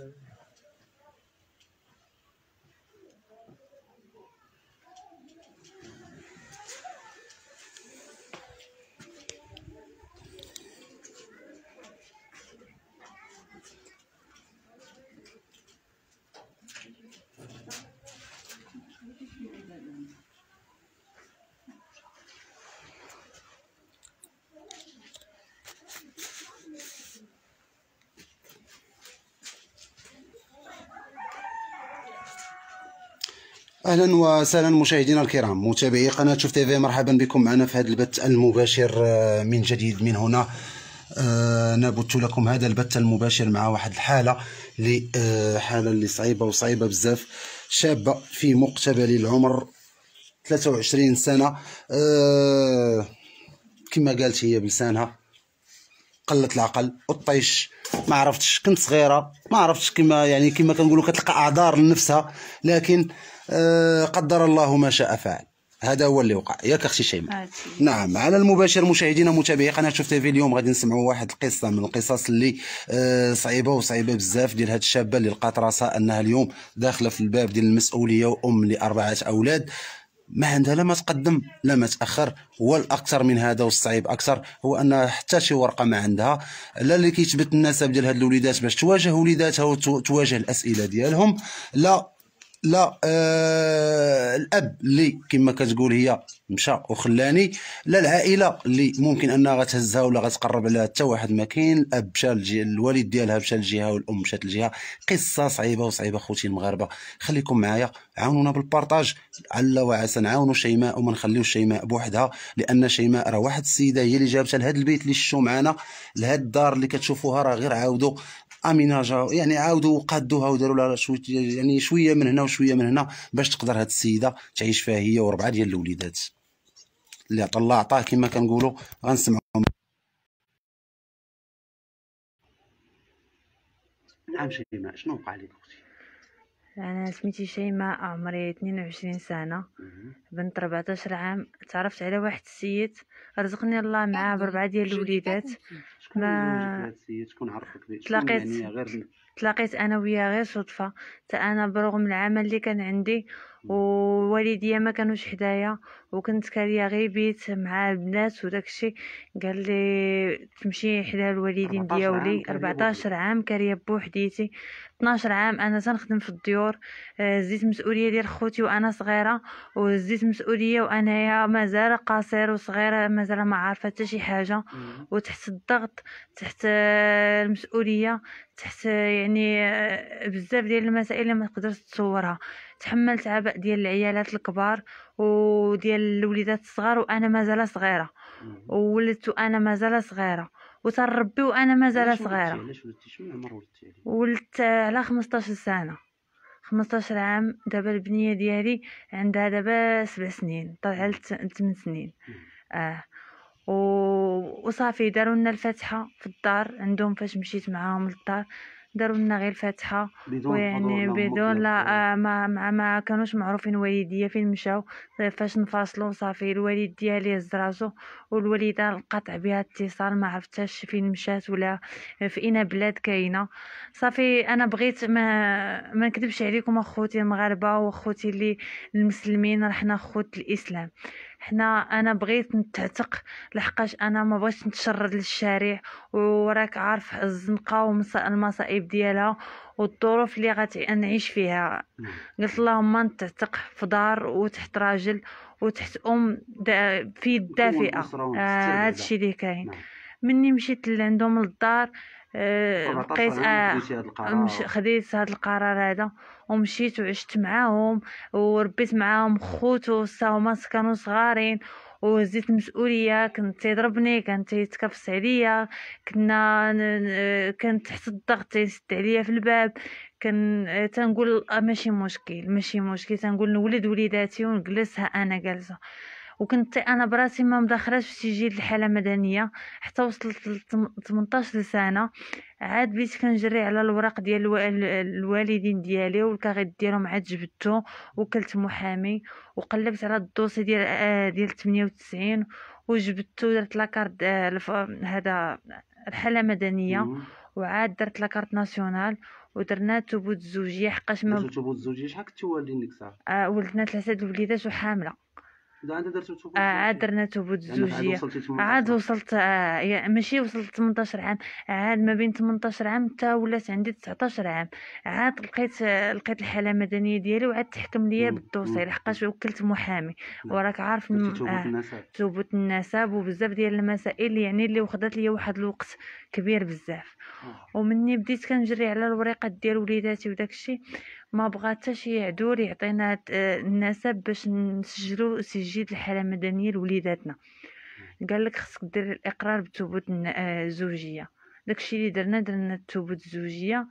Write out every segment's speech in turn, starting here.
Mm-hmm. اهلا وسهلا مشاهدينا الكرام متابعي قناه شوف تي في مرحبا بكم معنا في هذا البث المباشر آه، من جديد من هنا آه، نبت لكم هذا البث المباشر مع واحد الحاله اللي آه، حاله اللي صعيبه وصعيبه بزاف شابه في مقتبل العمر 23 سنه كما قالت هي بلسانها قله العقل والطيش ما عرفتش كنت صغيره ما عرفتش كما يعني كما كنقولوا كتلقى اعذار لنفسها لكن آه، قدر الله ما شاء فعل هذا هو اللي وقع ياك اختي شيماء نعم على المباشر مشاهدينا متابعي قناه شوف تيفي اليوم غادي نسمعوا واحد القصه من القصص اللي آه، صعيبه وصعيبه بزاف ديال هاد الشابه اللي لقات راسها انها اليوم داخله في الباب ديال المسؤوليه وام لاربعه اولاد ما عندها لا ما تقدم لا ما تاخر والاكثر من هذا والصعيب اكثر هو ان حتى شي ورقه ما عندها لا اللي كيثبت النسب ديال هاد الوليدات باش تواجه وليداتها وتواجه الاسئله ديالهم لا لا آه الاب اللي كما كتقول هي مشى وخلاني لا العائله اللي ممكن انها غتهزها ولا غتقرب عليها حتى واحد ما كاين الاب مشى الوالد ديالها مشى لجهه والام مشات لجهه قصه صعيبه وصعيبه خوتي المغاربه خليكم معايا عاونونا بالبارطاج على وعسى نعاونوا شيماء وما نخليوش شيماء بوحدها لان شيماء راه واحد السيده هي اللي جابتها لهذا البيت اللي شفتوا معنا لهذا الدار اللي كتشوفوها راه غير عاودوا اميناجاو يعني عاودوا قادوها وداروا لها شويه يعني شويه من هنا وشويه من هنا باش تقدر هاد السيده تعيش فيها هي وربعه ديال الوليدات اللي عطى الله عطاه كما كنقولوا غنسمعوهم نعم شيماء شنو وقع لك اختي انا سميتي شيماء عمري 22 سنه بنت 14 عام تعرفت على واحد السيد رزقني الله معاه بربعه ديال الوليدات ما تلاقيت يعني غير تلاقيت انا ويا غير صدفه حتى انا برغم العمل اللي كان عندي ووالديا ما كانوش حدايا وكنت كاريا غير بيت مع البنات وداكشي قال لي تمشي حدا الوالدين ديالي 14 عام كاريا بوحديتي 12 عام انا تنخدم في الديور آه، زيت مسؤوليه ديال خوتي وانا صغيره وزيت مسؤوليه وانايا مازال قصير وصغيره مازال ما عارفه حتى شي حاجه وتحت الضغط تحت آه، المسؤوليه تحت يعني بزاف ديال المسائل اللي ما تقدرش تصورها تحملت عبء ديال العيالات الكبار وديال الوليدات الصغار وانا مازال صغيره وولدت وانا مازال صغيره وتربي وانا مازال صغيره علاش ولدت على 15 سنه 15 عام دابا البنيه ديالي عندها دابا سبع سنين طلعت 8 سنين اه و... وصافي داروا لنا الفاتحه في الدار عندهم فاش مشيت معاهم للدار داروا لنا غير الفاتحه ويعني بدون لا آه، ما ما, ما كانوش معروفين والديا فين مشاو طيب، فاش نفاصلوا صافي الوالد ديالي هز راسو والوالده قطع بها اتصال ما عرفتش فين مشات ولا في اين بلاد كاينه صافي انا بغيت ما ما نكذبش عليكم اخوتي المغاربه واخوتي اللي المسلمين رحنا خوت الاسلام حنا انا بغيت نتعتق لحقاش انا ما بغيتش نتشرد للشارع وراك عارف الزنقه والمصائب ديالها والظروف اللي غتعيش فيها قلت اللهم نتعتق في دار وتحت راجل وتحت ام دا في الدافئه هذا الشيء آه، اللي كاين نعم. مني مشيت لعندهم للدار آه، بقيت آه، خديت هذا القرار هذا ومشيت وعشت معاهم وربيت معاهم خوتو هما كانوا صغارين وزيت المسؤوليه كنت تيضربني كان تكفص عليا كنا كان تحت الضغط تيسد عليا في الباب كان تنقول ماشي مشكل ماشي مشكل تنقول نولد وليداتي ونجلسها انا جالسه وكنت انا براسي ما مدخلاش في سجل الحاله المدنيه حتى وصلت ل 18 سنه عاد بديت كنجري على الوراق ديال الوالدين ديالي والكاغيد ديالهم عاد جبدتو وكلت محامي وقلبت على الدوسي ديال ديال 98 وجبدتو درت لاكارت هذا الحاله المدنيه وعاد درت لاكارت ناسيونال ودرنا الثبوت الزوجيه حقاش ما الثبوت الزوجيه شحال كنتي والدين ديك الساعه آه ولدنا ثلاثه الوليدات وحامله آه عاد درناته بالزوجيه عاد وصلت آه ماشي وصلت 18 عام عاد ما بين 18 عام حتى ولات عندي 19 عام عاد لقيت آه، لقيت الحاله المدنيه ديالي وعاد تحكم ليا بالدوسي لحقاش وكلت محامي وراك عارف ثبوت آه النسب وبزاف ديال المسائل يعني اللي وخدات ليا واحد الوقت كبير بزاف آه. ومني بديت كنجري على الوريقات ديال وليداتي وداكشي ما بغى حتى شي يعدول يعطينا آه، النسب باش نسجلو سجل الحاله المدنيه لوليداتنا قال لك خصك دير الاقرار بثبوت الزوجيه آه، داكشي اللي درنا درنا الثبوت الزوجيه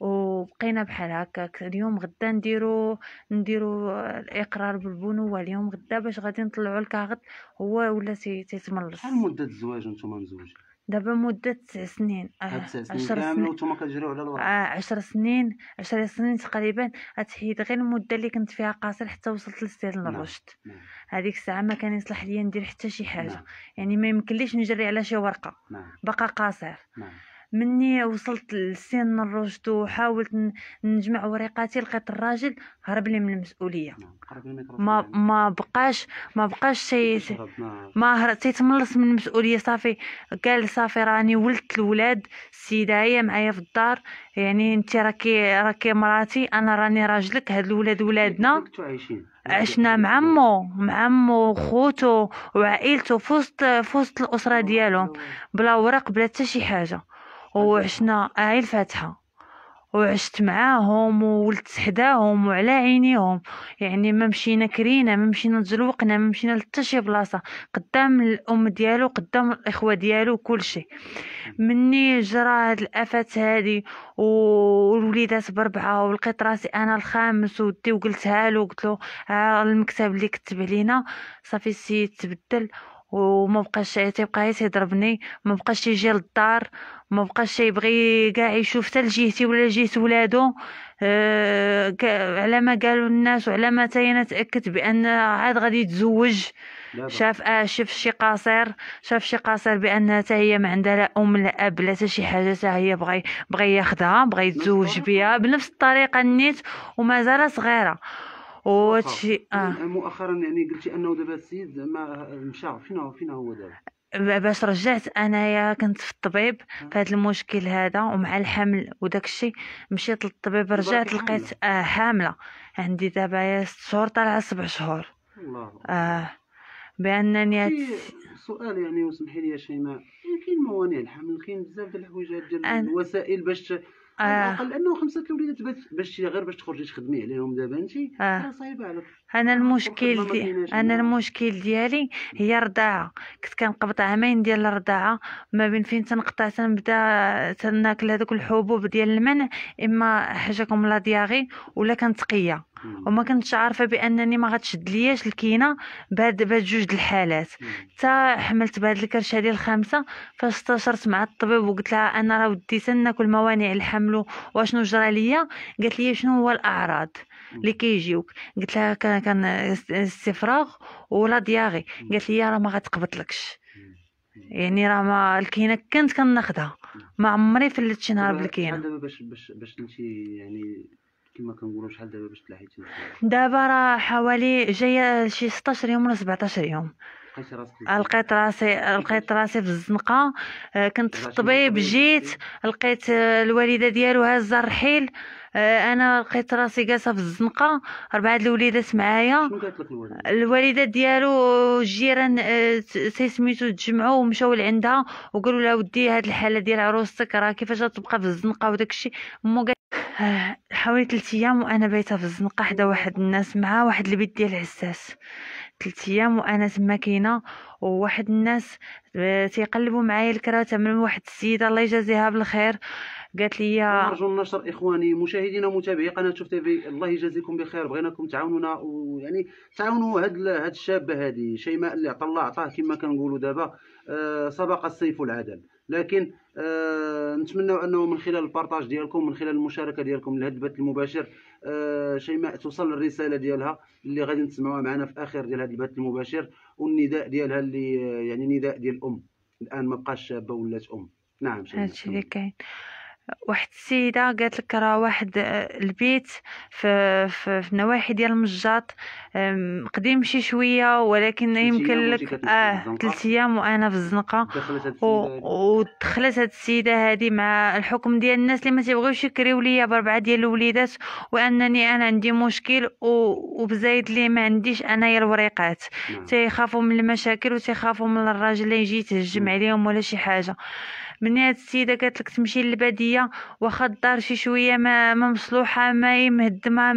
وبقينا بحال هكاك اليوم غدا نديرو نديرو الاقرار بالبنوه اليوم غدا باش غادي نطلعو الكاغط هو ولا تيتملص شحال مده الزواج نتوما مزوجين دابا مده تسع سنين آه، عشر آه، سنين وانتوما كتجريو على الورق آه، عشر سنين عشر سنين تقريبا تحيد غير المده اللي كنت فيها قاصر حتى وصلت لسير الرشد نعم، نعم. هذيك الساعه ما كان يصلح ليا ندير حتى شي حاجه نعم. يعني ما يمكنليش نجري على شي ورقه نعم. بقى قاصر نعم. مني وصلت لسن الرشد وحاولت نجمع وريقاتي لقيت الراجل هرب لي من المسؤوليه نعم، ما ما بقاش ما بقاش شي نعم. ما هرب تيتملص من المسؤوليه صافي قال صافي راني ولدت الولاد السيده هي معايا في الدار يعني انت راكي راكي مراتي انا راني راجلك هاد الولاد ولادنا عشنا مع عمو مع عمو وخوتو وعائلته في وسط في وسط الاسره ديالهم بلا ورق بلا حتى شي حاجه وعشنا عاي الفاتحه وعشت معاهم وولدت حداهم وعلى عينيهم يعني ما مشينا كرينا ما مشينا تزلوقنا ما مشينا لتا شي بلاصه قدام الام ديالو قدام الاخوه ديالو كلشي مني جرى هاد الافات هادي والوليدات بربعه ولقيت راسي انا الخامس ودي وقلتها له قلت له آه، المكتب اللي كتب علينا صافي السيد تبدل وما بقاش تيبقى تيضربني ما بقاش تيجي للدار ما بقاش تيبغي كاع يشوف حتى لجهتي ولا جهه ولادو أه على ما قالوا الناس وعلى ما انا تاكد بان عاد غادي يتزوج شاف اه شاف شي قاصر شاف شي قاصر بانها حتى هي ما عندها لا ام لا اب لا حتى شي حاجه حتى هي بغى بغى ياخذها بغى يتزوج بها بنفس الطريقه نيت ومازال صغيره وشي اه مؤخرا يعني قلتي انه دابا السيد زعما مشى فين فين هو دابا باش رجعت انايا كنت في الطبيب آه. في هذا المشكل هذا ومع الحمل وداك الشيء مشيت للطبيب رجعت لقيت آه حامله عندي دابا يا ست شهور طالعه سبع شهور الله اه بانني هت... سؤال يعني وسمحي لي يا شيماء كاين موانع الحمل كاين بزاف ديال الحوايج ديال الوسائل باش آه. انه خمسه الوليدات باش غير باش تخرجي تخدمي عليهم دابا انت آه. صعيبه عليك انا المشكل دي... انا المشكل ديالي هي الرضاعه كنت كنقبط عامين ديال الرضاعه ما بين فين تنقطع تنبدا تناكل هذوك الحبوب ديال المنع اما حاجه كوم لا دياغي ولا كنتقيه وما كنتش عارفه بانني ما غتشد لياش الكينه بهاد بهاد جوج الحالات حتى حملت بهاد الكرشه ديال الخامسه فاش استشرت مع الطبيب وقلت لها انا راه وديت ناكل موانع الحمل واشنو جرى ليا قالت لي شنو هو الاعراض اللي كيجيوك قلت لها كان استفراغ ولا دياغي قالت لي راه ما غتقبطلكش يعني راه ما الكينه كنت كناخدها ما عمري فلت شي نهار بالكينه باش باش باش يعني كما كنقولوا شحال دابا باش تلاحيتي دابا راه حوالي جايه شي 16 يوم ولا 17 يوم لقيت راسي لقيت راسي في الزنقه آه، كنت في الطبيب جيت لقيت آه، الوالده ديالو هازه الرحيل آه، انا لقيت راسي جالسه في الزنقه اربعه الوليدات معايا الوالده ديالو الجيران سيسميتو تجمعوا ومشاو لعندها وقالوا لها ودي هاد الحاله ديال عروستك راه كيفاش غتبقى في الزنقه وداك الشيء مو حوالي 3 ايام وانا بايته في الزنقه حدا واحد الناس مع واحد البيت ديال عساس ثلاث ايام وانا تما كاينه وواحد الناس آه، تيقلبوا معايا الكره تما واحد السيده الله يجازيها بالخير قالت لي آه، نرجو النشر اخواني مشاهدينا ومتابعي قناه شوف تيفي الله يجازيكم بخير بغيناكم تعاونونا ويعني تعاونوا هاد هاد الشابه هذه شيماء اللي عطى الله عطاه كما كنقولوا دابا آه، سبق السيف العدل لكن آه نتمنى انه من خلال البارطاج ديالكم من خلال المشاركه ديالكم البث المباشر آه شيماء توصل الرساله ديالها اللي غادي نسمعوها معنا في اخر ديال هذا البث المباشر والنداء ديالها اللي آه، يعني نداء ديال الام الان ما بقاش شابه ولات ام نعم الشيء اللي كاين واحد السيده قالت لك راه واحد آه، البيت في, في, في نواحي ديال المجاط قديم شي شويه ولكن يمكن لك اه ثلاث ايام وانا في الزنقه ودخلت هاد السيده هادي مع الحكم ديال الناس اللي ما تيبغيوش يكريو ليا بربعه ديال الوليدات وانني انا عندي مشكل وبزايد لي ما عنديش انايا الوريقات نعم. تيخافوا من المشاكل وتيخافوا من الراجل اللي يجي يتهجم نعم. عليهم ولا شي حاجه مني هاد السيده قالت لك تمشي للباديه واخا الدار شي شويه ما, ما مصلوحه ما مهدمه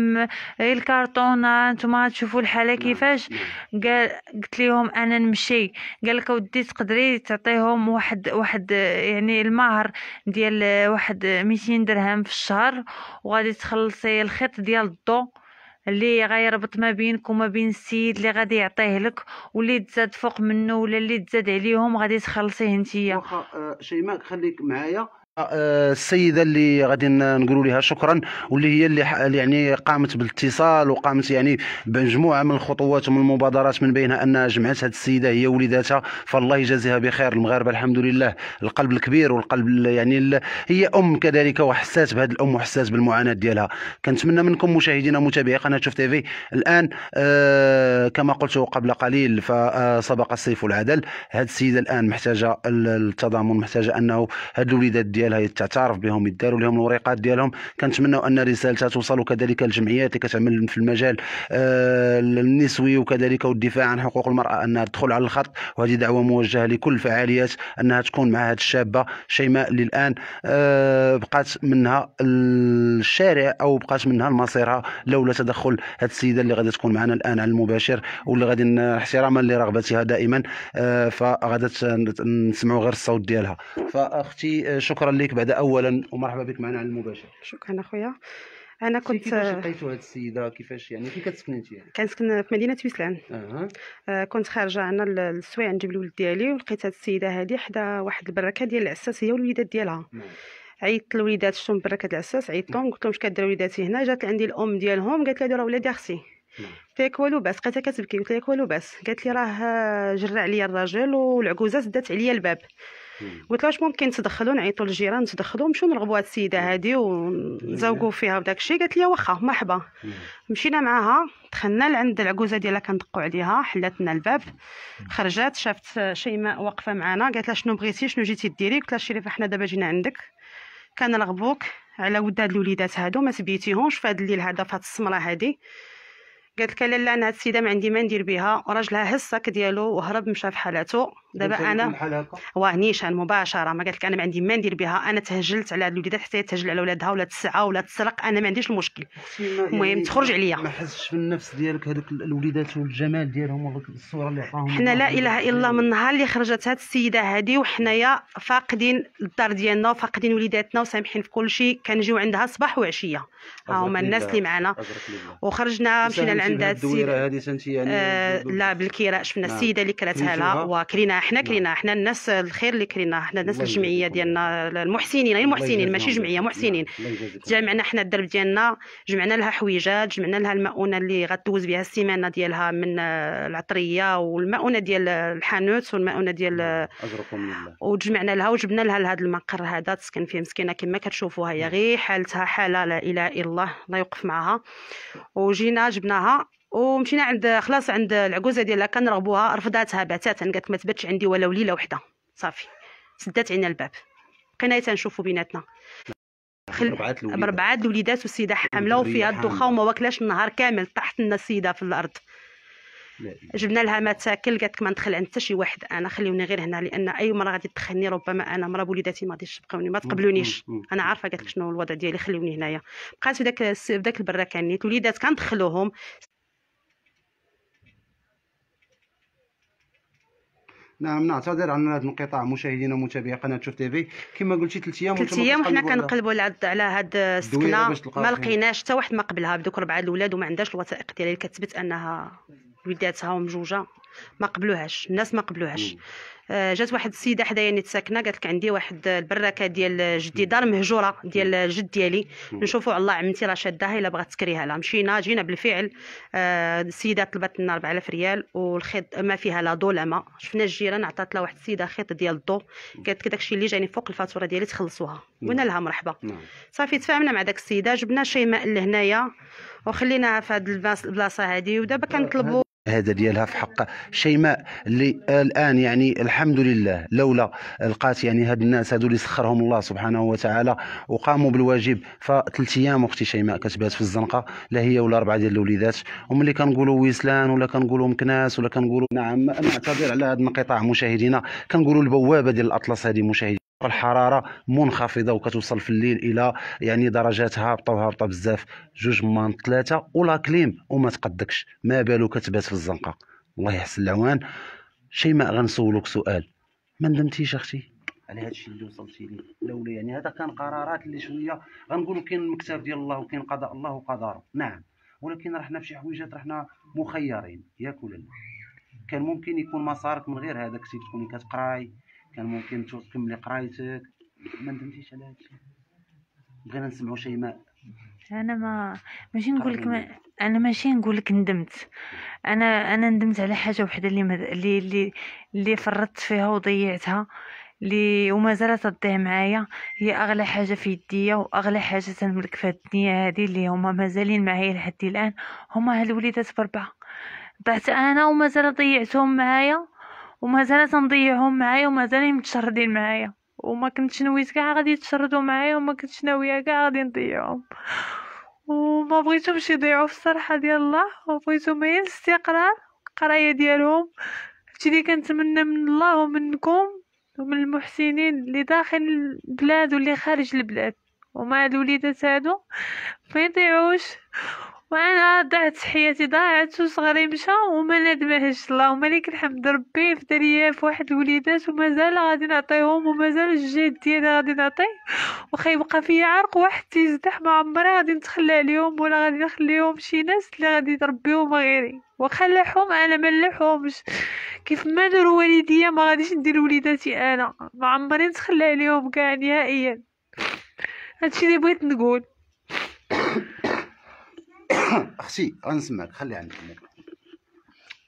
غير الكارطونه نتوما تشوفوا الحاله نعم، كيفاش نعم. قال قلت لهم انا نمشي قال لك اودي تقدري تعطيهم واحد واحد يعني المهر ديال واحد 200 درهم في الشهر وغادي تخلصي الخيط ديال الضو اللي غيربط ما بينك وما بين السيد اللي غادي يعطيه لك واللي تزاد فوق منه ولا اللي تزاد عليهم غادي تخلصيه انتيا واخا آه، شيماء خليك معايا آه، آه، السيده اللي غادي نقولوا لها شكرا واللي هي اللي يعني قامت بالاتصال وقامت يعني بمجموعه من الخطوات ومن المبادرات من بينها انها جمعت هذه السيده هي وليداتها فالله يجازيها بخير المغاربه الحمد لله القلب الكبير والقلب يعني هي ام كذلك وحسات بهذه الام وحسات بالمعاناه ديالها كنتمنى منكم مشاهدينا متابعي قناه شوف تيفي الان آه كما قلت قبل قليل فسبق السيف العدل هذه السيده الان محتاجه التضامن محتاجه انه هذه الوليدات ديالها ديالها تعترف بهم يداروا لهم الوريقات ديالهم كنتمنوا ان رسالتها توصل وكذلك الجمعيات اللي كتعمل في المجال آه، النسوي وكذلك والدفاع عن حقوق المراه انها تدخل على الخط وهذه دعوه موجهه لكل الفعاليات انها تكون مع هذه الشابه شيماء اللي الان آه، بقات منها الشارع او بقات منها مصيرها لولا تدخل هذه السيده اللي غادي تكون معنا الان على المباشر واللي غادي احتراما لرغبتها دائما آه، فغادي نسمعوا غير الصوت ديالها فاختي شكرا لك بعد اولا ومرحبا بك معنا على المباشر شكرا اخويا انا كنت كيفاش لقيتوا هذه السيده كيفاش يعني فين انت يعني كنسكن في مدينه ويسلان أه. آه كنت خارجه انا للسويع نجيب الولد ديالي ولقيت هذه السيده هذه حدا واحد البركه ديال العساس هي والوليدات ديالها نعم. عيطت للوليدات شفتهم بركه العساس عيطت لهم قلت لهم اش كدير وليداتي هنا جات عندي الام ديالهم قالت لي راه ولادي اختي نعم. قلت لك والو باس لقيتها كتبكي قلت لك والو باس قالت لي راه جرى عليا الراجل والعكوزه سدات عليا الباب قلت لها واش ممكن تدخلوا نعيطوا للجيران تدخلوا مشوا نرغبوا هاد السيده هادي ونزوقوا فيها وداك الشيء قالت لي واخا مرحبا مشينا معاها دخلنا لعند العجوزه ديالها كندقوا عليها حلات لنا الباب خرجات شافت شيماء واقفه معنا قالت لها شنو بغيتي شنو جيتي ديري قلت لها شريفه حنا دابا جينا عندك كنرغبوك على ود هاد الوليدات هادو ما تبيتيهمش فهاد الليل هذا فهاد السمره هادي قالت لك لا انا هاد السيده ما عندي ما ندير بها راجلها هز الصاك ديالو وهرب مشى في حالته دابا انا واه نيشان مباشره ما قالت لك انا ما عندي ما ندير بها انا تهجلت على هاد الوليدات حتى تهجل على ولادها ولا تسعه ولا تسرق انا ما عنديش المشكل يعني المهم يعني تخرج عليا ما حسش النفس ديالك هذوك الوليدات والجمال ديالهم وديك الصوره اللي عطاهم حنا لا اله الا الله من النهار اللي خرجت هاد السيده هادي وحنايا فاقدين الدار ديالنا وفاقدين وليداتنا وسامحين في كل شيء كنجيو عندها صباح وعشيه ها هما الناس اللي معانا وخرجنا مشينا عندها الدويره هذه سنتي يعني آه لا بالكراء شفنا نعم. السيده اللي كراتها لها وكريناها حنا نعم. كريناها حنا الناس الخير اللي كريناها حنا الناس الجمعيه ديالنا المحسنين غير المحسنين ماشي جمعيه محسنين نعم، جمعنا حنا الدرب ديالنا جمعنا لها حويجات جمعنا لها المؤونه اللي غدوز بها السيمانه ديالها من العطريه والمؤونه ديال الحانوت والمؤونه ديال اجركم نعم، لله وجمعنا لها وجبنا لها لهذا المقر هذا تسكن فيه مسكينه كما كتشوفوها هي غير حالتها حاله لا اله الا الله الله يوقف معها وجينا جبناها ومشينا عند خلاص عند العجوزه ديالها كنرغبوها رفضاتها بتاتا قالت ما تباتش عندي ولا وليله وحده صافي سدات عينا الباب بقينا تنشوفوا بيناتنا خل... الوليدات والسيده حامله وفيها الدوخه وما واكلاش النهار كامل طاحت لنا السيده في الارض جبنا لها ما تاكل قالت لك ما ندخل عند حتى شي واحد انا خليوني غير هنا لان اي مره غادي تدخلني ربما انا مرا بوليداتي ما غاديش تبقاوني ما تقبلونيش انا عارفه قالت لك شنو الوضع ديالي خليوني هنايا بقات في داك في داك البراكانيت يعني، الوليدات كندخلوهم نعم نعتذر عن هذا الانقطاع مشاهدينا ومتابعي قناه شوف تي في كما قلتي ثلاث ايام ثلاث ايام وحنا كنقلبوا على على هاد السكنه ما لقيناش حتى واحد ما قبلها بدوك ربعه الاولاد وما عندهاش الوثائق ديالها اللي كتثبت انها وليداتها ومجوجه ما قبلوهاش الناس ما قبلوهاش آه، جات واحد السيده حدايا اللي ساكنه قالت لك عندي واحد البراكه ديال جدي دار مهجوره ديال الجد ديالي نشوفوا على عمتي راه شاداها الا بغات تكريها لها مشينا جينا بالفعل آه، السيده طلبت لنا 4000 ريال والخيط ما فيها لا ضو لا ما شفنا الجيران عطات لها واحد السيده خيط ديال الضو قالت لك داكشي اللي جاني فوق الفاتوره ديالي تخلصوها قلنا لها مرحبا نعم. صافي تفاهمنا مع داك السيده جبنا شيماء لهنايا وخليناها في هاد البلاصه هادي ودابا آه، كنطلبوا هذا ديالها في حق شيماء اللي الان يعني الحمد لله لولا لقات يعني هاد الناس هادو اللي سخرهم الله سبحانه وتعالى وقاموا بالواجب فثلاث ايام اختي شيماء كتبات في الزنقه لا هي ولا اربعه ديال الوليدات وملي كنقولوا ويسلان ولا كنقولوا مكناس ولا كنقولوا نعم نعتذر على هذا الانقطاع مشاهدينا كنقولوا البوابه ديال الاطلس هذه مشاهدينا الحراره منخفضه وكتوصل في الليل الى يعني درجات هابطه وهابطه بزاف جوج من ثلاثه ولا كليم وما تقدكش ما بالو كتبات في الزنقه الله يحسن العوان شيماء غنسولك سؤال ما ندمتيش اختي على هذا الشيء اللي وصلتي ليه لولا يعني هذا كان قرارات اللي شويه غنقولوا كاين المكتاب ديال الله وكاين قضاء الله وقدره نعم ولكن رحنا فشي حويجات رحنا مخيرين ياك ولا لا كان ممكن يكون مسارك من غير هذاك الشيء تكوني كتقراي كان ممكن تكملي قرايتك ما ندمتيش على هادشي بغينا نسمعوا شيماء انا ما ماشي نقول لك ما... انا ماشي نقول لك ندمت انا انا ندمت على حاجه وحده اللي مد... اللي اللي, فرطت فيها وضيعتها اللي وما زالت تضيع معايا هي اغلى حاجه في يديا واغلى حاجه تنملك في الدنيا هذه اللي هما مازالين معايا لحد الان هما هاد الوليدات بربعه ضعت انا وما زالت ضيعتهم معايا ومازال تنضيعهم معايا ومازال متشردين معايا وما كنتش نويت كاع غادي يتشردوا معايا وما كنتش ناويه كاع غادي نضيعهم وما بغيتهمش يضيعوا في الصراحه ديال الله وبغيتهم غير الاستقرار القرايه ديالهم هادشي اللي كنتمنى من الله ومنكم ومن المحسنين اللي داخل البلاد واللي خارج البلاد وما هاد الوليدات هادو ما يضيعوش وانا ضاعت حياتي ضاعت وصغري مشى وما ندمهش اللهم لك الحمد ربي فدا ليا في واحد الوليدات ومازال غادي نعطيهم ومازال الجهد ديالي غادي نعطيه واخا يبقى فيا عرق واحد تيزدح ما عمري غادي نتخلى عليهم ولا غادي نخليهم شي ناس اللي غادي تربيهم غيري واخا نلحهم انا ما نلحومش كيف ما دار والديا ما غاديش ندير وليداتي انا ما عمري نتخلى عليهم كاع نهائيا هادشي اللي بغيت نقول اختي غنسمعك خلي عندك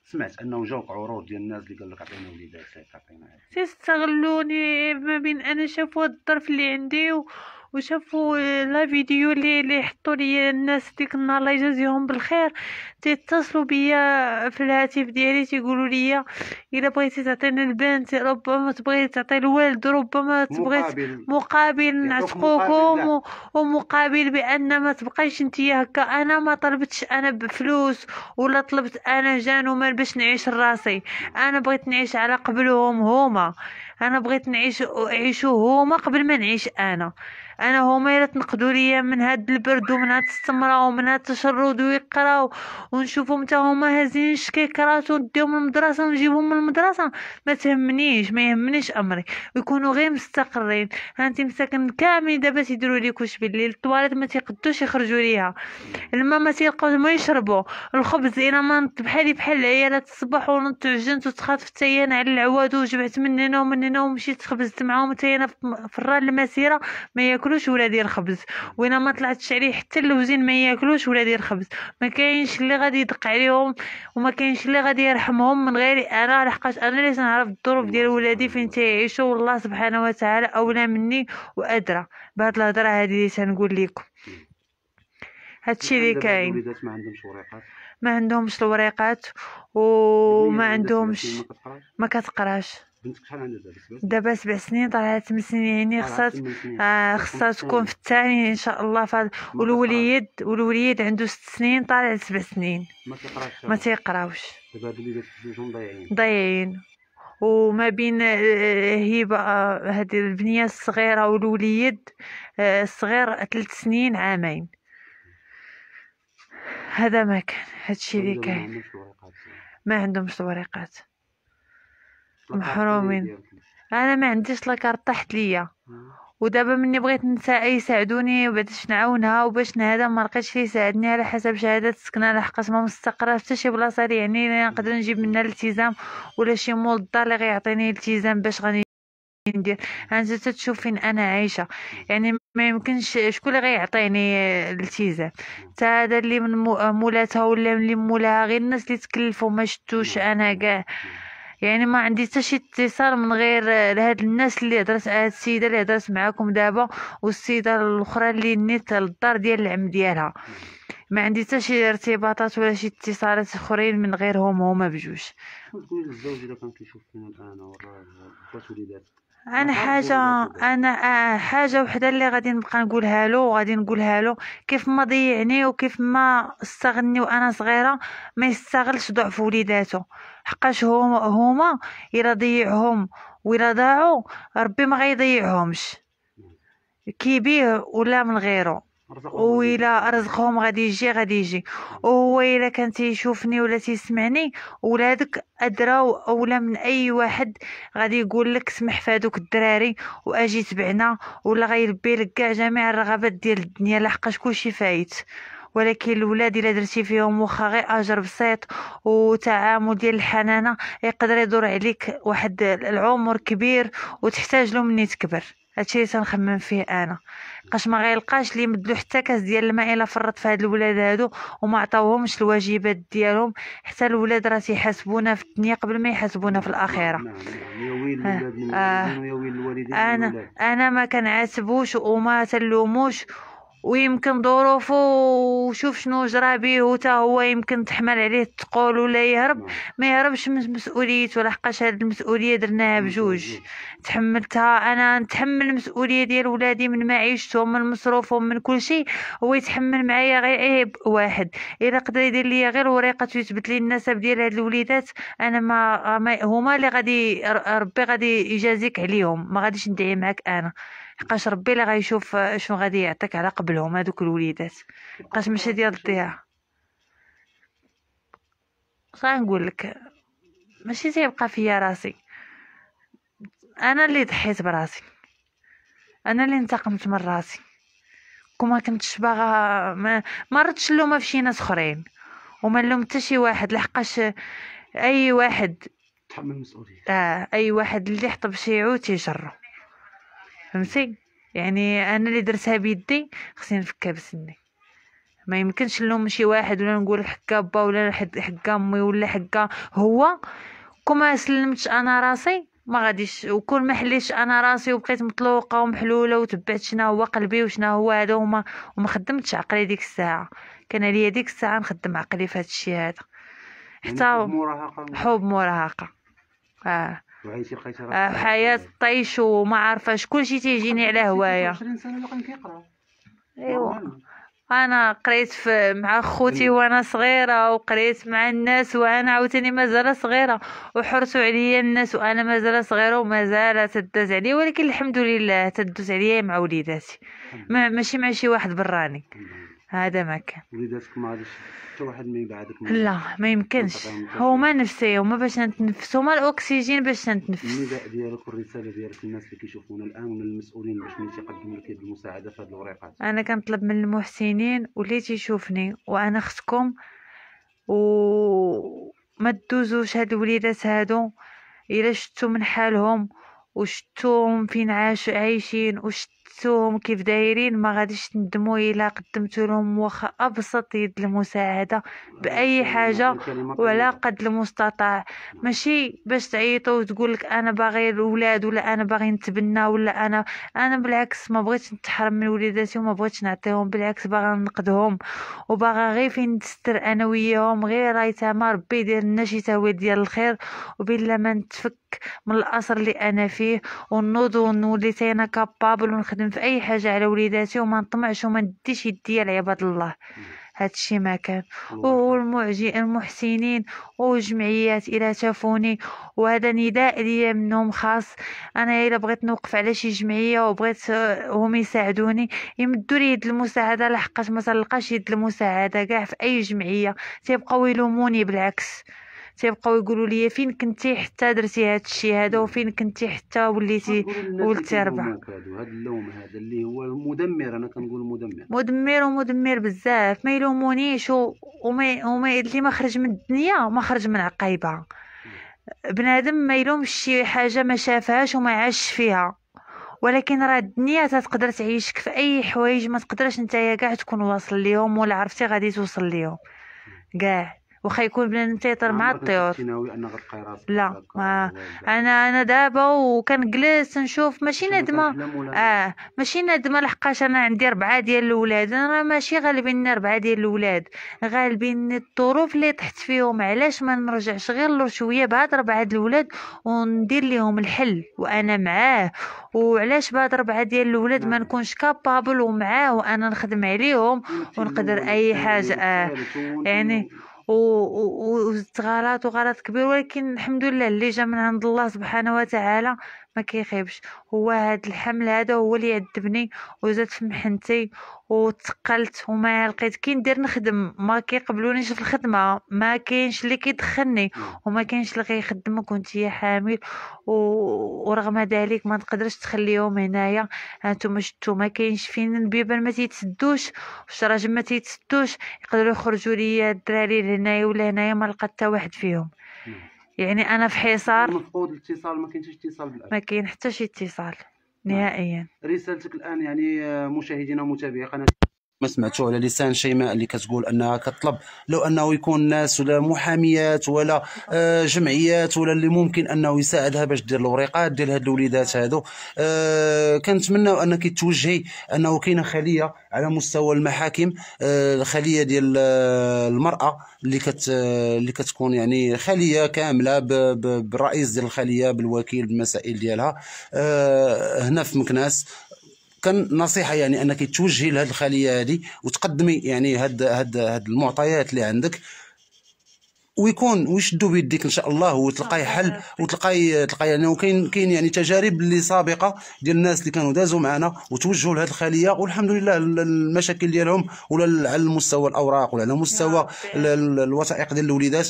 سمعت انه جاوك عروض ديال الناس اللي قال لك عطينا وليداتك عطينا سي استغلوني ما بين انا شافوا الظرف اللي عندي و... وشافوا لا فيديو اللي اللي حطوا لي الناس ديك النهار الله يجازيهم بالخير تيتصلوا بيا في الهاتف ديالي تيقولوا لي الا بغيتي تعطينا البنت ربما تبغي تعطي الوالد ربما تبغي مقابل, يعني نعتقوكم ومقابل بان ما تبقايش انت هكا انا ما طلبتش انا بفلوس ولا طلبت انا جان وما باش نعيش راسي انا بغيت نعيش على قبلهم هما انا بغيت نعيش يعيشوا هما قبل ما نعيش انا انا هما الا تنقدوا ليا من هاد البرد ومن هاد السمره ومن هاد التشرد ويقراو ونشوفهم حتى هما هازين الشكيكرات ونديهم للمدرسه ونجيبهم من المدرسه ما تهمنيش ما يهمنيش امري ويكونوا غير مستقرين هانتي مساكن كامل دابا تيديروا ليكوش بالليل الطواليت ما تيقدوش يخرجوا ليها الماء ما تيلقاو ما يشربوا الخبز الا ما بحالي بحال العيالات الصباح ونط عجنت وتخاف حتى انا على العواد وجبعت من هنا ومن هنا ومشيت خبزت معاهم حتى انا في الران المسيره ما ياكل ياكلوش ولا ديال الخبز وانا ما طلعتش عليه حتى اللوزين ما ياكلوش ولا ديال الخبز ما كاينش اللي غادي يدق عليهم وما كاينش اللي غادي يرحمهم من غيري انا لحقاش انا اللي تنعرف الظروف ديال ولادي فين تيعيشوا والله سبحانه وتعالى اولى مني وادرى بهاد الهضره هادي اللي تنقول لكم هادشي اللي كاين ما عندهمش الوريقات وما عندهمش ما كتقراش بنتك شحال عندها دابا دابا سبع سنين طالعه ثمان سنين يعني خصها آه خصها تكون في الثاني ان شاء الله فهاد والوليد والوليد عنده ست سنين طالع سبع سنين ما تيقراش ما تيقراوش دابا هاد اللي جوجهم ضايعين ضايعين وما بين هبه آه، هذه البنيه الصغيره والوليد آه، الصغير ثلاث سنين عامين هذا ما كان هادشي اللي كاين ما عندهمش الوريقات محرومين انا ما عنديش لاكارت طاحت ليا ودابا مني بغيت نساء يساعدوني باش نعاونها وباش نهدا ما لقيتش فيه يساعدني على حسب شهاده السكنه لحقاش ما مستقره حتى شي بلاصه لي يعني نقدر نجيب منها الالتزام ولا شي مول الدار اللي غيعطيني التزام باش غني ندير انت تشوف فين انا عايشه يعني ما يمكنش شكون اللي غيعطيني الالتزام حتى هذا اللي من مولاتها ولا من مولاها غير الناس اللي تكلفوا ما شتوش انا كاع يعني ما عندي حتى شي اتصال من غير لهاد الناس اللي هضرت هاد السيده اللي هضرت معاكم دابا والسيده الاخرى اللي نيت للدار ديال العم ديالها ما عندي حتى شي ارتباطات ولا شي اتصالات اخرين من غيرهم هما بجوج الزوج الا كان كيشوف فينا الان والرجال الوليدات انا حاجه انا آه، حاجه وحده اللي غادي نبقى نقولها له وغادي نقولها له كيف ما ضيعني وكيف ما استغني وانا صغيره ما يستغلش ضعف وليداته حقاش هما هما الا ضيعهم ولا ضاعوا ربي ما غيضيعهمش كيبيه ولا من غيره ويلا رزقهم غادي يجي غادي يجي وهو الا كان تيشوفني ولا تيسمعني ولادك ادرى ادرا اولى من اي واحد غادي يقول لك سمح فهادوك الدراري واجي تبعنا ولا غيربي لك كاع جميع الرغبات ديال الدنيا لحقاش كلشي فايت ولكن الولاد الا درتي فيهم واخا غير اجر بسيط وتعامل ديال الحنانه يقدر يدور عليك واحد العمر كبير وتحتاج له مني تكبر هادشي تنخمم فيه انا قاش ما غيلقاش اللي يمدلو حتى كاس ديال الماء الا فرط في هاد الولاد هادو وما عطاوهمش الواجبات ديالهم حتى الولاد راه تيحاسبونا في الدنيا قبل ما يحاسبونا في الاخره نعم، نعم. آه آه انا انا ما كنعاتبوش وما تلوموش ويمكن ظروفه وشوف شنو جرى بيه وتا هو يمكن تحمل عليه الثقول ولا يهرب نعم. ما يهربش من مسؤوليته لحقاش هاد المسؤوليه درناها نعم، بجوج نعم. تحملتها انا نتحمل المسؤوليه ديال ولادي من معيشتهم من مصروفهم من كل شيء هو يتحمل معايا غير عيب إيه واحد الا قدر يدير ليا غير وريقه يثبت لي النسب ديال هاد الوليدات انا ما هما اللي غادي ربي غادي يجازيك عليهم ما غاديش ندعي معاك انا لحقاش ربي اللي غيشوف شنو غادي يعطيك على قبلهم هذوك الوليدات لحقاش ماشي ديال الضياع نقول لك ماشي تيبقى فيا راسي انا اللي ضحيت براسي انا اللي انتقمت من راسي كما كنتش باغا ما ما ردتش اللومه في شي ناس اخرين وما نلوم حتى شي واحد لحقاش اي واحد تحمل المسؤوليه اه اي واحد اللي حطب شي عود تيجرو فهمتي يعني انا اللي درتها بيدي خصني نفكها بسني ما يمكنش نلوم شي واحد ولا نقول حكا با ولا حكا امي ولا حكا هو ما سلمتش انا راسي ما غاديش وكون ما حليتش انا راسي وبقيت مطلوقه ومحلوله وتبعت شنا هو قلبي وشنا هو هذا وما وما خدمتش عقلي ديك الساعه كان عليا ديك الساعه نخدم عقلي في هذا الشيء يعني هذا حتى حب مراهقه حب مراهقه اه آه، حياه طيش وما عارفاش كلشي تيجيني على هوايا ايوا انا قريت في مع خوتي أيوة. وانا صغيره وقريت مع الناس وانا عاوتاني مازال صغيره وحرصوا عليا الناس وانا مازال صغيره ومازال تدوز عليا ولكن الحمد لله تدوز عليا مع وليداتي ماشي مع شي واحد براني هذا ما كان وليداتك ما غاديش حتى واحد ما يبعدك لا ما يمكنش هما نفسيه هما باش نتنفس هما الاكسجين باش نتنفس النداء ديالك والرساله ديالك للناس اللي كيشوفونا الان ومن المسؤولين باش من تيقدموا لك يد المساعده في هاد الوريقات انا كنطلب من المحسنين واللي تيشوفني وانا خصكم و ما تدوزوش هاد الوليدات هادو الا شتو من حالهم وشتوهم فين عايشين وشت ساعدتهم كيف دايرين ما غاديش تندموا الا قدمتو لهم واخا ابسط يد المساعده باي حاجه وعلى قد المستطاع ماشي باش تعيطوا وتقول لك انا باغي الاولاد ولا انا باغي نتبنى ولا انا انا بالعكس ما بغيتش نتحرم من وليداتي وما بغيتش نعطيهم بالعكس باغا ننقذهم وباغا غير فين نستر انا وياهم غير راه يتما ربي يدير لنا شي تاويل ديال الخير وبلا ما نتفك من الاسر اللي انا فيه ونوض ونولي تاينا كابابل ونخدم نخدم في اي حاجه على وليداتي وما نطمعش وما نديش يدي على عباد الله هادشي ما كان والمعجي المحسنين وجمعيات الى شافوني وهذا نداء ليا منهم خاص انا الا بغيت نوقف على شي جمعيه وبغيت آه، هم يساعدوني يمدوا لي يد المساعده لحقاش ما تلقاش يد المساعده كاع في اي جمعيه تيبقاو يلوموني بالعكس تيبقاو يقولوا لي فين كنتي حتى درتي هذا الشيء هذا وفين كنتي حتى وليتي ولتي ربع هذا اللوم هذا اللي هو مدمر انا كنقول مدمر مدمر ومدمر بزاف ما يلومونيش وما اللي ما خرج من الدنيا ما خرج من عقيبه بنادم ما يلومش شي حاجه ما شافهاش وما عاش فيها ولكن راه الدنيا تقدر تعيشك في اي حوايج ما تقدرش نتايا كاع تكون واصل ليهم ولا عرفتي غادي توصل ليهم كاع واخا يكون بنادم تيطير مع الطيور لا ما انا انا دابا وكنجلس نشوف ماشي ندمه اه ماشي ندمه لحقاش انا عندي ربعه ديال الاولاد انا راه ماشي غالبيني ربعه ديال الاولاد غالبيني الظروف اللي طحت فيهم علاش ما نرجعش غير لور شويه بهاد ربعه ديال الاولاد وندير ليهم الحل وانا معاه وعلاش بهاد ربعه ديال الاولاد ما نعم. نكونش كابابل ومعاه وانا نخدم عليهم ونقدر اي حاجه آه يعني وصغارات وغرض كبير ولكن الحمد لله اللي جا من عند الله سبحانه وتعالى ما كيخيبش هو هاد الحمل هذا هو اللي عذبني وزاد في محنتي وتقلت وما لقيت كي ندير نخدم ما كيقبلونيش في الخدمه ما كاينش اللي كيدخلني وما كاينش اللي كيخدمك وانت حامل و... ورغم ذلك ما تقدرش تخليهم هنايا انتم شتو ما كاينش فين البيبان ما تيتسدوش الشراج ما تيتسدوش يقدروا يخرجوا ليا الدراري لهنايا ولا هنايا ما لقيت حتى واحد فيهم يعني انا في حصار مفقود الاتصال ما كاينش اتصال بالان ما كاين حتى شي اتصال نعم. نهائيا رسالتك الان يعني آه، مشاهدينا ومتابعي قناه ما سمعتو على لسان شيماء اللي كتقول انها كطلب لو انه يكون ناس ولا محاميات ولا آه، جمعيات ولا اللي ممكن انه يساعدها باش دير الوريقات ديال هاد الوليدات هادو آه، كنتمناو انك توجهي انه كاينه خليه على مستوى المحاكم الخليه آه، ديال المراه اللي كت اللي كتكون يعني خليه كامله بالرئيس ديال الخليه بالوكيل بالمسائل ديالها هنا في مكناس كان نصيحه يعني انك توجهي لهذه الخليه هذه وتقدمي يعني هاد هاد هاد المعطيات اللي عندك ويكون ويشدو بيديك ان شاء الله وتلقاي آه، حل آه، آه. وتلقاي تلقاي يعني كاين كاين يعني تجارب اللي سابقه ديال الناس اللي كانوا دازوا معنا وتوجهوا لهذه الخليه والحمد لله المشاكل ديالهم ولا على المستوى الاوراق ولا على مستوى الوثائق ديال الوليدات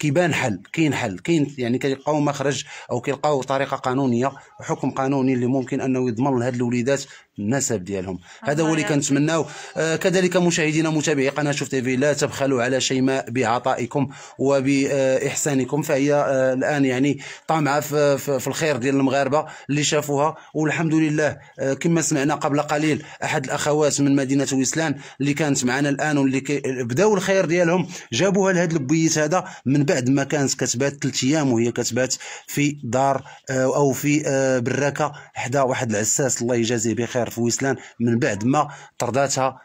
كيبان حل كاين حل كاين يعني كيلقاو مخرج او كيلقاو طريقه قانونيه حكم قانوني اللي ممكن انه يضمن لهاد الوليدات النسب ديالهم هذا هو اللي كنتمناو آه كذلك مشاهدينا متابعي قناه شوف تي في لا تبخلوا على شيماء بعطائكم وبإحسانكم فهي آه، الآن يعني طامعة في الخير ديال المغاربة اللي شافوها والحمد لله آه، كما سمعنا قبل قليل أحد الأخوات من مدينة ويسلان اللي كانت معنا الآن واللي بداوا الخير ديالهم جابوها لهذا البيت هذا من بعد ما كانت كتبات ثلاث أيام وهي كتبات في دار آه، أو في براكة حدا واحد العساس الله يجازيه بخير في ويسلان من بعد ما طرداتها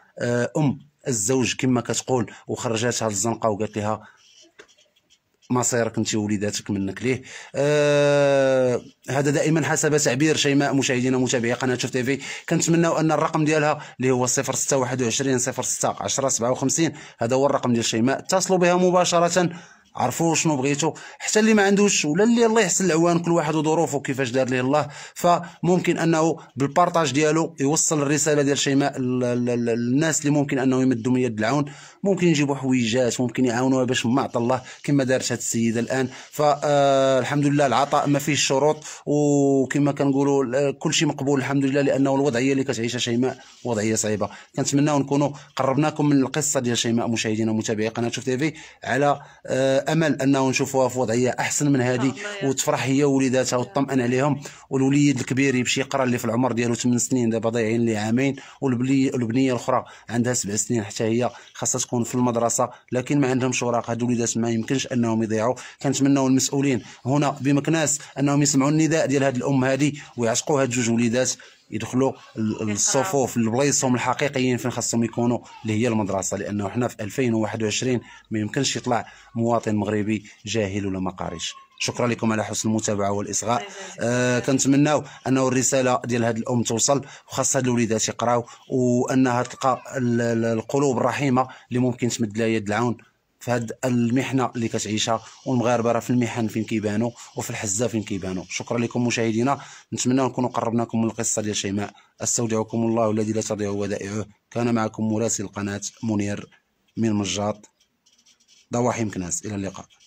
ام الزوج كما كتقول وخرجاتها للزنقه وقالت لها مصيرك انت ووليداتك منك ليه آه هذا دائما حسب تعبير شيماء مشاهدينا ومتابعي قناه شوف تي في كنتمنوا ان الرقم ديالها اللي هو 0621 06 10 57 هذا هو الرقم ديال شيماء اتصلوا بها مباشره عرفوا شنو بغيتو حتى اللي ما عندوش ولا اللي الله يحسن العوان كل واحد وظروفه كيفاش دار ليه الله فممكن انه بالبارطاج ديالو يوصل الرساله ديال شيماء للناس اللي ممكن انه يمدوا من يد العون ممكن يجيبوا حويجات ممكن يعاونوها باش ما عطى الله كما دارت هذه السيده الان فالحمد آه، لله العطاء ما فيهش شروط وكما كنقولوا كل شيء مقبول الحمد لله لانه الوضعيه اللي كتعيشها شيماء وضعيه صعيبه كنتمنى نكونوا قربناكم من القصه ديال شيماء مشاهدينا ومتابعي قناه شوف تيفي على آه، امل انه نشوفوها في وضعيه احسن من هذه وتفرح هي ووليداتها وتطمئن عليهم والوليد الكبير يمشي يقرا اللي في العمر ديالو 8 سنين دابا ضايعين ليه عامين والبنيه الاخرى عندها 7 سنين حتى هي خاصها تكون في المدرسه لكن ما عندهمش اوراق هذو الوليدات ما يمكنش انهم يضيعوا كنتمناو المسؤولين هنا بمكناس انهم يسمعوا النداء ديال هذه الام هذه ويعشقوا هاد جوج وليدات يدخلوا الصفوف لبلايصهم الحقيقيين فين خاصهم يكونوا اللي هي المدرسه لانه حنا في 2021 ما يمكنش يطلع مواطن مغربي جاهل ولا ما قاريش شكرا لكم على حسن المتابعه والاصغاء آه كنتمناو انه الرساله ديال هذه الام توصل وخاص هاد الوليدات يقراو وانها تلقى القلوب الرحيمه اللي ممكن تمد لها يد العون في هاد المحنه اللي كتعيشها والمغاربه راه في المحن فين كيبانوا وفي الحزه فين كيبانوا شكرا لكم مشاهدينا نتمنى نكونوا قربناكم من القصه ديال شيماء استودعكم الله الذي لا تضيع ودائعه كان معكم مراسل القناه منير من مجاط ضواحي مكناس الى اللقاء